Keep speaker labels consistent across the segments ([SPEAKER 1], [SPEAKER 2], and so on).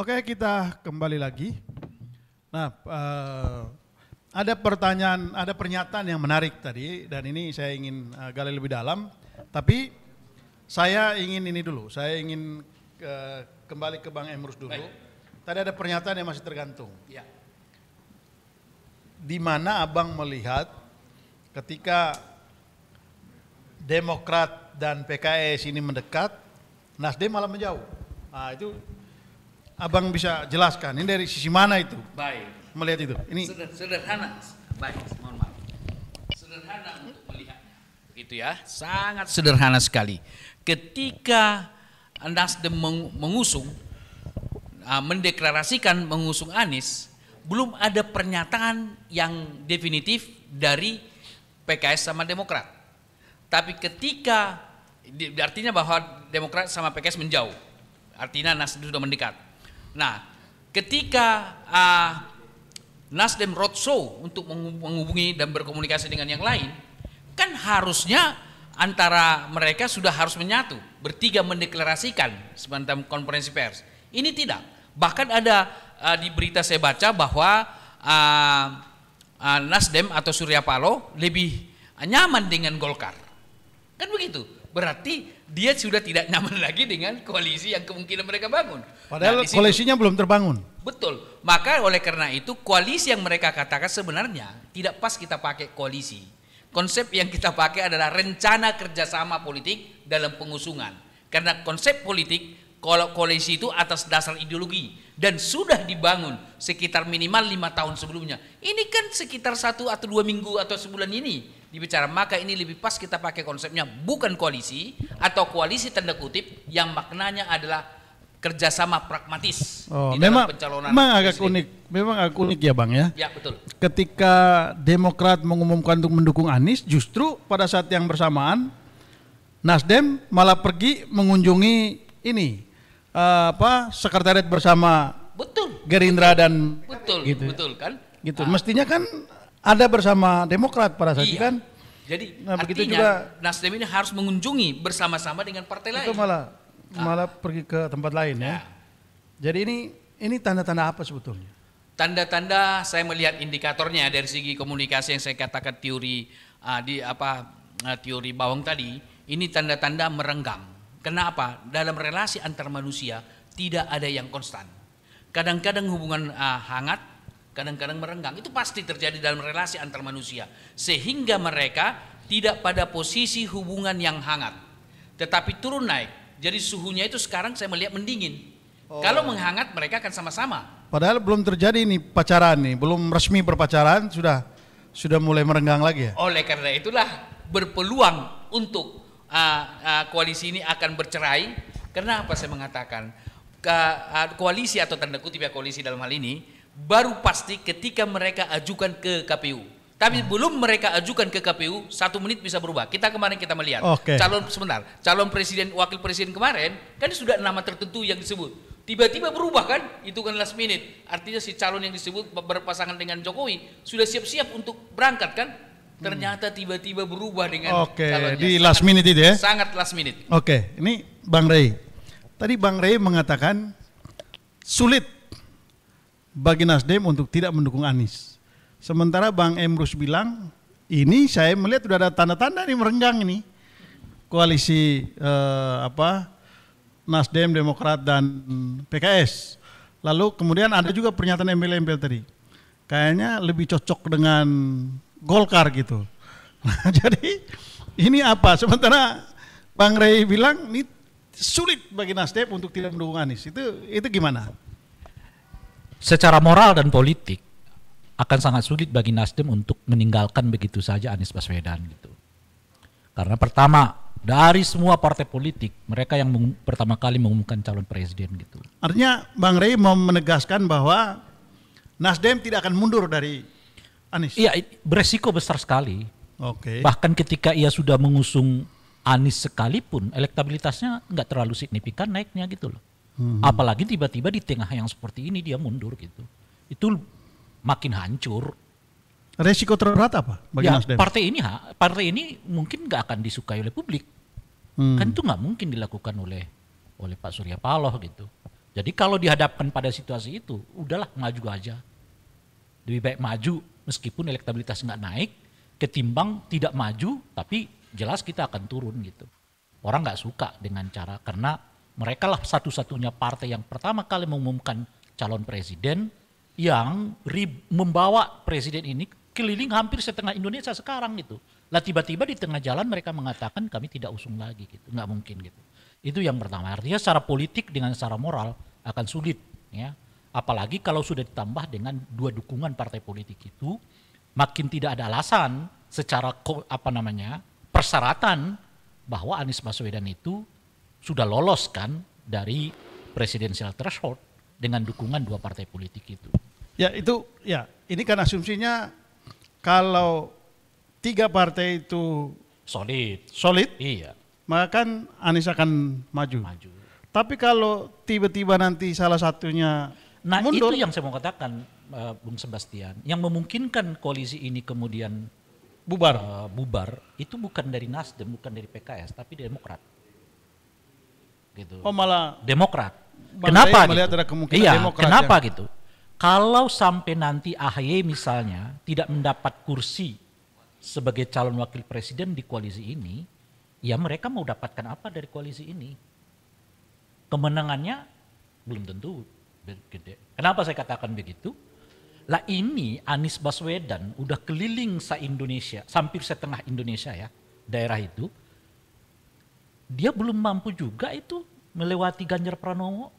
[SPEAKER 1] Oke, kita kembali lagi. Nah, uh, ada pertanyaan, ada pernyataan yang menarik tadi, dan ini saya ingin uh, gali lebih dalam. Tapi saya ingin ini dulu, saya ingin uh, kembali ke Bang Emrus dulu. Baik. Tadi ada pernyataan yang masih tergantung. Ya. Di mana Abang melihat ketika Demokrat dan PKS ini mendekat, Nasdem malah menjauh. Nah, itu abang bisa jelaskan ini dari sisi mana itu? Baik. Melihat itu. Ini sederhana.
[SPEAKER 2] Baik, mohon maaf. Sederhana untuk melihatnya. Begitu ya. Sangat sederhana sekali. Ketika Nasdem mengusung ah, mendeklarasikan mengusung Anies, belum ada pernyataan yang definitif dari PKS sama Demokrat. Tapi ketika artinya bahwa Demokrat sama PKS menjauh, artinya Nasdem sudah mendekat. Nah, ketika uh, Nasdem roadshow untuk menghubungi dan berkomunikasi dengan yang lain, kan harusnya antara mereka sudah harus menyatu, bertiga mendeklarasikan semacam konferensi pers. Ini tidak. Bahkan ada uh, di berita saya baca bahwa uh, uh, Nasdem atau Surya Paloh lebih nyaman dengan Golkar. Kan begitu. Berarti dia sudah tidak nyaman lagi dengan koalisi yang kemungkinan mereka bangun. Padahal nah, koalisinya
[SPEAKER 1] belum terbangun.
[SPEAKER 2] Betul. Maka oleh karena itu koalisi yang mereka katakan sebenarnya tidak pas kita pakai koalisi. Konsep yang kita pakai adalah rencana kerjasama politik dalam pengusungan. Karena konsep politik kalau koalisi itu atas dasar ideologi dan sudah dibangun sekitar minimal lima tahun sebelumnya. Ini kan sekitar satu atau dua minggu atau sebulan ini dibicara maka ini lebih pas kita pakai konsepnya bukan koalisi atau koalisi tanda kutip yang maknanya adalah kerjasama pragmatis oh, di dalam memang, pencalonan memang agak
[SPEAKER 1] presiden. unik memang agak unik ya bang ya ya betul ketika Demokrat mengumumkan untuk mendukung Anies justru pada saat yang bersamaan Nasdem malah pergi mengunjungi ini uh, apa sekretariat bersama betul Gerindra betul, dan betul gitu ya. betul kan gitu ah. mestinya kan ada bersama Demokrat pada saat iya. itu kan.
[SPEAKER 2] Jadi nah, artinya begitu juga Nasdem ini harus mengunjungi bersama-sama dengan partai
[SPEAKER 1] lain. Itu malah ah. malah pergi ke tempat lain ya. ya. Jadi ini ini tanda-tanda apa sebetulnya?
[SPEAKER 2] Tanda-tanda saya melihat indikatornya dari segi komunikasi yang saya katakan teori uh, di apa uh, teori bawang tadi, ini tanda-tanda merenggang. Kenapa? Dalam relasi antar manusia tidak ada yang konstan. Kadang-kadang hubungan uh, hangat, kadang-kadang merenggang. Itu pasti terjadi dalam relasi antar manusia. Sehingga mereka tidak pada posisi hubungan yang hangat. Tetapi turun naik. Jadi suhunya itu sekarang saya melihat mendingin. Oh. Kalau menghangat mereka akan sama-sama.
[SPEAKER 1] Padahal belum terjadi nih pacaran nih, belum resmi berpacaran sudah sudah mulai merenggang lagi ya.
[SPEAKER 2] Oleh karena itulah berpeluang untuk uh, uh, koalisi ini akan bercerai. karena apa saya mengatakan? Ke, uh, ah, koalisi atau tanda kutip ya koalisi dalam hal ini baru pasti ketika mereka ajukan ke KPU. Tapi hmm. belum mereka ajukan ke KPU, satu menit bisa berubah. Kita kemarin kita melihat okay. calon sebentar, calon presiden, wakil presiden kemarin kan sudah nama tertentu yang disebut tiba-tiba berubah kan itu kan last minute artinya si calon yang disebut berpasangan dengan Jokowi sudah siap-siap untuk berangkat kan hmm. ternyata tiba-tiba berubah dengan oke calonnya. di last minute itu ya sangat last minute
[SPEAKER 1] oke ini Bang Rey tadi Bang Rey mengatakan sulit bagi Nasdem untuk tidak mendukung Anies. Sementara Bang Emrus bilang, ini saya melihat sudah ada tanda-tanda nih merenggang ini. Koalisi eh, apa Nasdem, Demokrat dan PKS. Lalu kemudian ada juga pernyataan Emil mpl tadi. Kayaknya lebih cocok dengan Golkar gitu. Nah, jadi ini apa? Sementara Bang Rey bilang ini sulit bagi Nasdem untuk tidak mendukung Anies. Itu itu gimana?
[SPEAKER 3] secara moral dan politik akan sangat sulit bagi Nasdem untuk meninggalkan begitu saja Anies Baswedan gitu. Karena pertama dari semua partai politik mereka yang pertama kali mengumumkan calon presiden gitu. Artinya Bang Rey mau menegaskan bahwa Nasdem tidak akan mundur dari Anies. Iya, beresiko besar sekali.
[SPEAKER 1] Oke. Okay. Bahkan
[SPEAKER 3] ketika ia sudah mengusung Anies sekalipun elektabilitasnya nggak terlalu signifikan naiknya gitu loh. Hmm. Apalagi tiba-tiba di tengah yang seperti ini dia mundur gitu. Itu makin hancur.
[SPEAKER 1] Resiko terberat apa bagi ya, Partai ini ha,
[SPEAKER 3] partai ini mungkin nggak akan disukai oleh publik. Hmm. Kan itu nggak mungkin dilakukan oleh oleh Pak Surya Paloh gitu. Jadi kalau dihadapkan pada situasi itu, udahlah maju aja. Lebih baik maju meskipun elektabilitas nggak naik, ketimbang tidak maju tapi jelas kita akan turun gitu. Orang nggak suka dengan cara karena mereka lah satu-satunya partai yang pertama kali mengumumkan calon presiden yang membawa presiden ini keliling hampir setengah Indonesia sekarang gitu. Lah tiba-tiba di tengah jalan mereka mengatakan kami tidak usung lagi gitu, nggak mungkin gitu. Itu yang pertama. Artinya secara politik dengan secara moral akan sulit ya. Apalagi kalau sudah ditambah dengan dua dukungan partai politik itu, makin tidak ada alasan secara apa namanya persyaratan bahwa Anies Baswedan itu sudah lolos kan dari presidensial threshold dengan dukungan dua partai politik itu.
[SPEAKER 1] Ya itu ya ini kan asumsinya kalau tiga partai itu solid, solid, iya, maka kan Anies akan maju. maju. Tapi kalau tiba-tiba nanti salah satunya Nah mundur. itu yang saya
[SPEAKER 3] mau katakan uh, Bung Sebastian, yang memungkinkan koalisi ini kemudian bubar, uh, bubar itu bukan dari Nasdem, bukan dari PKS, tapi dari Demokrat gitu. Oh malah Demokrat. Bang kenapa? Gitu? ada kemungkinan iya, Demokrat. Kenapa yang... gitu? Kalau sampai nanti AHY misalnya tidak mendapat kursi sebagai calon wakil presiden di koalisi ini, ya mereka mau dapatkan apa dari koalisi ini? Kemenangannya belum tentu gede. Kenapa saya katakan begitu? Lah ini Anies Baswedan udah keliling se Indonesia, hampir setengah Indonesia ya, daerah itu dia belum mampu juga itu melewati Ganjar Pranowo.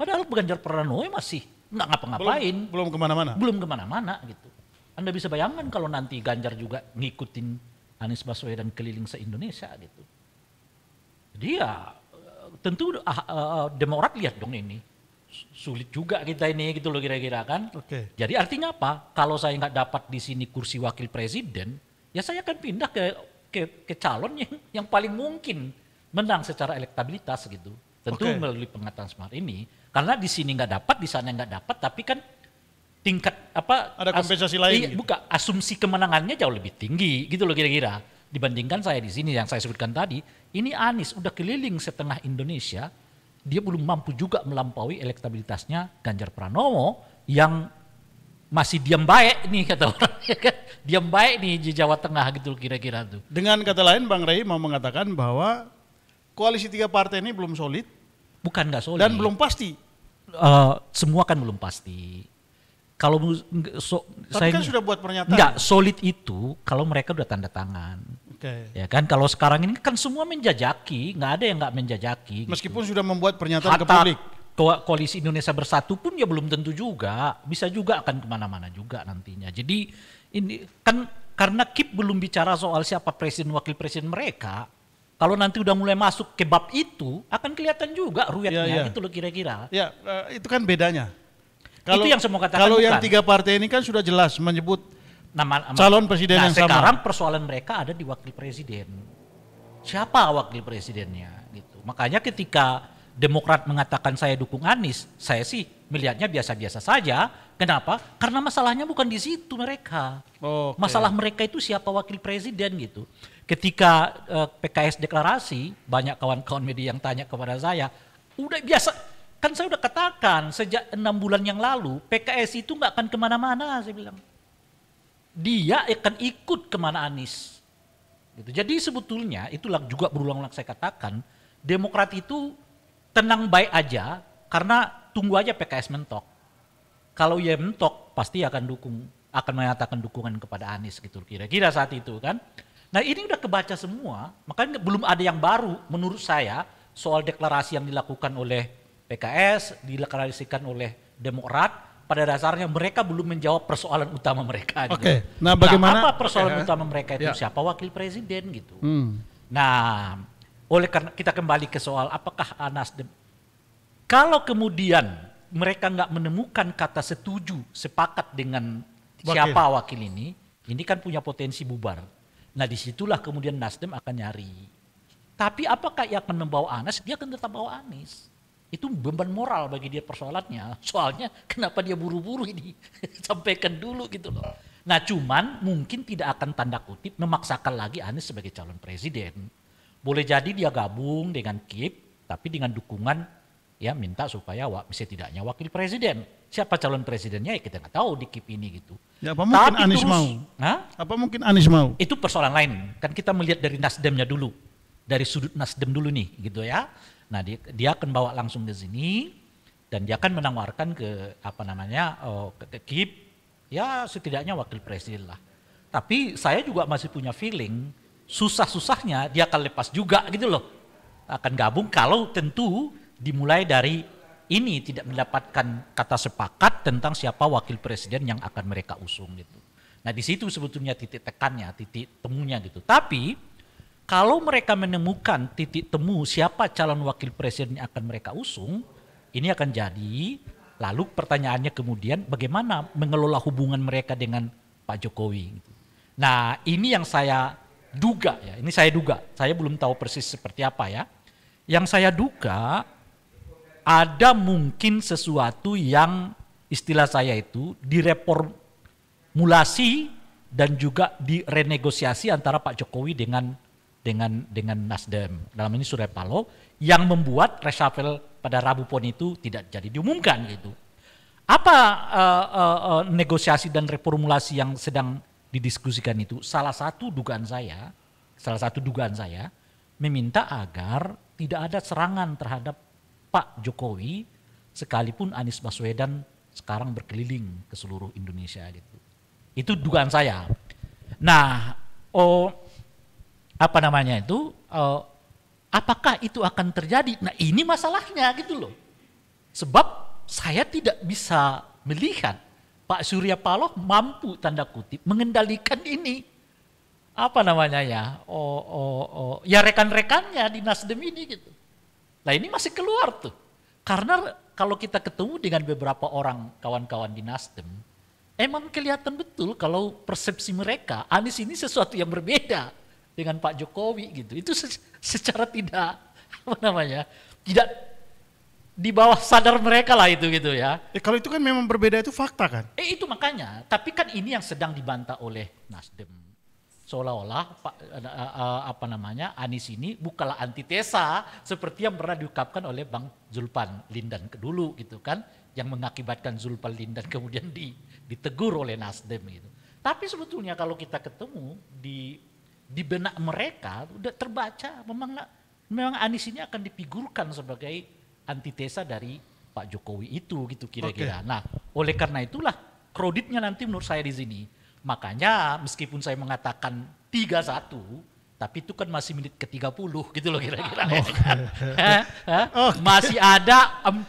[SPEAKER 3] Padahal Ganjar Pranowo masih nggak ngapa-ngapain. Belum, belum kemana-mana. Belum kemana-mana gitu. Anda bisa bayangkan kalau nanti Ganjar juga ngikutin Anies Baswedan keliling se-Indonesia gitu. Dia ya, eh, tentu uh, uh, Demokrat lihat dong ini sulit juga kita ini gitu loh kira-kira kan. Okay. Jadi artinya apa? Kalau saya nggak dapat di sini kursi wakil presiden, ya saya akan pindah ke ke, ke calon yang yang paling mungkin menang secara elektabilitas gitu. Tentu okay. melalui pengetahuan smart ini, karena di sini nggak dapat, di sana nggak dapat, tapi kan tingkat apa ada kompensasi as, lain iya, gitu. buka asumsi kemenangannya jauh lebih tinggi gitu loh kira-kira dibandingkan saya di sini yang saya sebutkan tadi ini Anies udah keliling setengah Indonesia dia belum mampu juga melampaui elektabilitasnya Ganjar Pranowo yang masih diam baik nih kata orang ya
[SPEAKER 1] kan? diam baik nih di Jawa Tengah gitu kira-kira tuh dengan kata lain Bang Rey mau mengatakan bahwa koalisi tiga partai ini belum solid. Bukan nggak solid. Dan belum pasti. Uh,
[SPEAKER 3] semua kan belum pasti. Kalau so, saya kan sudah
[SPEAKER 1] buat pernyataan. Enggak,
[SPEAKER 3] solid itu kalau mereka udah tanda tangan. Okay. Ya kan kalau sekarang ini kan semua menjajaki, nggak ada yang nggak menjajaki. Gitu. Meskipun gitu. sudah membuat pernyataan Hatta, ke publik koalisi Indonesia Bersatu pun ya belum tentu juga bisa juga akan kemana-mana juga nantinya. Jadi ini kan karena KIP belum bicara soal siapa presiden wakil presiden mereka, kalau nanti udah mulai masuk ke bab itu, akan kelihatan juga ruyatnya ya, ya. itu iya. gitu loh
[SPEAKER 1] kira-kira. Ya, eh, itu kan bedanya. Kalau, itu yang semua katakan. Kalau yang tiga partai ini kan sudah jelas menyebut nama, nama calon presiden nah, yang sekarang sama. Sekarang
[SPEAKER 3] persoalan mereka ada di wakil presiden. Siapa wakil presidennya gitu. Makanya ketika Demokrat mengatakan saya dukung Anies, saya sih melihatnya biasa-biasa saja Kenapa? Karena masalahnya bukan di situ mereka. Oh, okay. Masalah mereka itu siapa wakil presiden gitu. Ketika uh, eh, PKS deklarasi, banyak kawan-kawan media yang tanya kepada saya, udah biasa kan saya udah katakan sejak enam bulan yang lalu PKS itu nggak akan kemana-mana saya bilang dia akan ikut kemana Anies gitu jadi sebetulnya itulah juga berulang-ulang saya katakan Demokrat itu tenang baik aja karena tunggu aja PKS mentok kalau ia mentok pasti akan dukung akan menyatakan dukungan kepada Anies gitu kira-kira saat itu kan. Nah ini udah kebaca semua, makanya belum ada yang baru menurut saya soal deklarasi yang dilakukan oleh PKS, dilakukan oleh Demokrat, pada dasarnya mereka belum menjawab persoalan utama mereka. Gitu. Oke. Okay. Gitu. Nah, bagaimana? Nah, apa persoalan okay. utama mereka itu? Ya. Siapa wakil presiden gitu? Hmm. Nah, oleh karena kita kembali ke soal apakah Anas, kalau kemudian mereka nggak menemukan kata setuju, sepakat dengan wakil. siapa wakil ini, ini kan punya potensi bubar. Nah disitulah kemudian Nasdem akan nyari. Tapi apakah ia akan membawa Anas? Dia akan tetap bawa Anies. Itu beban moral bagi dia persoalannya. Soalnya kenapa dia buru-buru ini? Sampaikan dulu gitu loh. Nah cuman mungkin tidak akan tanda kutip memaksakan lagi Anies sebagai calon presiden. Boleh jadi dia gabung dengan KIP tapi dengan dukungan ya minta supaya wak, setidaknya wakil presiden. Siapa calon presidennya ya kita nggak tahu di KIP ini gitu.
[SPEAKER 1] Ya, apa mungkin Tapi Anies terus, mau?
[SPEAKER 3] Hah? Apa mungkin Anies mau? Itu persoalan lain. Kan kita melihat dari Nasdemnya dulu, dari sudut Nasdem dulu nih gitu ya. Nah dia, dia akan bawa langsung ke sini dan dia akan menawarkan ke apa namanya oh, ke, ke KIP ya setidaknya wakil presiden lah. Tapi saya juga masih punya feeling susah-susahnya dia akan lepas juga gitu loh. Akan gabung kalau tentu dimulai dari ini tidak mendapatkan kata sepakat tentang siapa wakil presiden yang akan mereka usung gitu. Nah di situ sebetulnya titik tekannya, titik temunya gitu. Tapi kalau mereka menemukan titik temu siapa calon wakil presiden yang akan mereka usung, ini akan jadi. Lalu pertanyaannya kemudian bagaimana mengelola hubungan mereka dengan Pak Jokowi. Gitu. Nah ini yang saya duga ya, ini saya duga, saya belum tahu persis seperti apa ya. Yang saya duga ada mungkin sesuatu yang istilah saya itu direformulasi dan juga direnegosiasi antara Pak Jokowi dengan dengan dengan Nasdem dalam ini Surya Paloh yang membuat reshuffle pada Rabu Pon itu tidak jadi diumumkan gitu. Apa uh, uh, uh, negosiasi dan reformulasi yang sedang didiskusikan itu? Salah satu dugaan saya, salah satu dugaan saya meminta agar tidak ada serangan terhadap Pak Jokowi sekalipun Anies Baswedan sekarang berkeliling ke seluruh Indonesia gitu. Itu dugaan saya. Nah, oh apa namanya itu oh, apakah itu akan terjadi? Nah, ini masalahnya gitu loh. Sebab saya tidak bisa melihat Pak Surya Paloh mampu tanda kutip mengendalikan ini apa namanya ya oh, oh, oh. ya rekan-rekannya di Nasdem ini gitu Nah ini masih keluar tuh. Karena kalau kita ketemu dengan beberapa orang kawan-kawan di Nasdem, emang kelihatan betul kalau persepsi mereka Anies ini sesuatu yang berbeda dengan Pak Jokowi gitu. Itu secara tidak apa namanya tidak di bawah sadar mereka lah itu gitu
[SPEAKER 1] ya. Eh Kalau itu kan memang berbeda itu fakta kan?
[SPEAKER 3] Eh itu makanya. Tapi kan ini yang sedang dibantah oleh Nasdem seolah-olah eh, eh, apa namanya Anis ini bukanlah antitesa seperti yang pernah diungkapkan oleh Bang Zulpan Lindan dulu gitu kan yang mengakibatkan Zulpan Lindan kemudian di, ditegur oleh Nasdem gitu. Tapi sebetulnya kalau kita ketemu di di benak mereka udah terbaca memang memang Anis ini akan dipigurkan sebagai antitesa dari Pak Jokowi itu gitu kira-kira. Okay. Nah, oleh karena itulah kreditnya nanti menurut saya di sini Makanya meskipun saya mengatakan 3-1, tapi itu kan masih menit ke-30 gitu loh kira-kira. Oh. Ya. Eh, eh, okay. Oh. Masih ada 45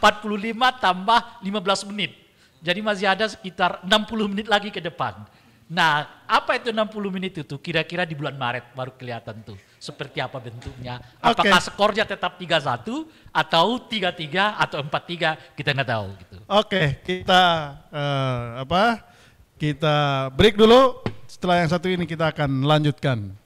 [SPEAKER 3] tambah 15 menit. Jadi masih ada sekitar 60 menit lagi ke depan. Nah, apa itu 60 menit itu kira-kira di bulan Maret baru kelihatan tuh seperti apa bentuknya. Apakah okay. skornya tetap 3-1 atau 3-3 atau 4-3 kita nggak tahu gitu.
[SPEAKER 1] Oke, okay, kita uh, apa kita break dulu. Setelah yang satu ini kita akan lanjutkan.